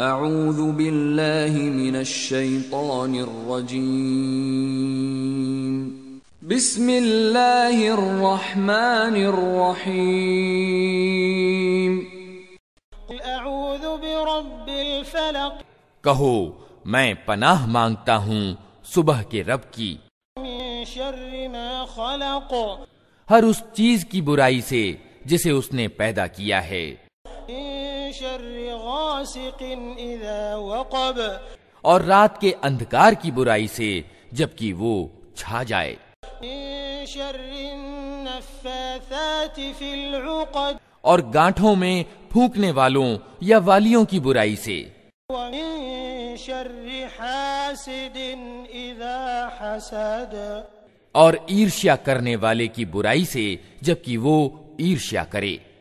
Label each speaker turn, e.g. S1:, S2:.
S1: أعوذ بالله من الشيطان الرجيم بسم الله الرحمن الرحيم قل أعوذ برب الفلق
S2: कहो मैं पनाह मांगता हूँ सुबह के रब की हर उस चीज की बुराई से जिसे उसने पैदा किया है और रात के अंधकार की बुराई से जबकि वो छा जाए और गांठों में फूकने वालों या वालियों की बुराई से और ईर्ष्या करने वाले की बुराई से जबकि वो ईर्ष्या करे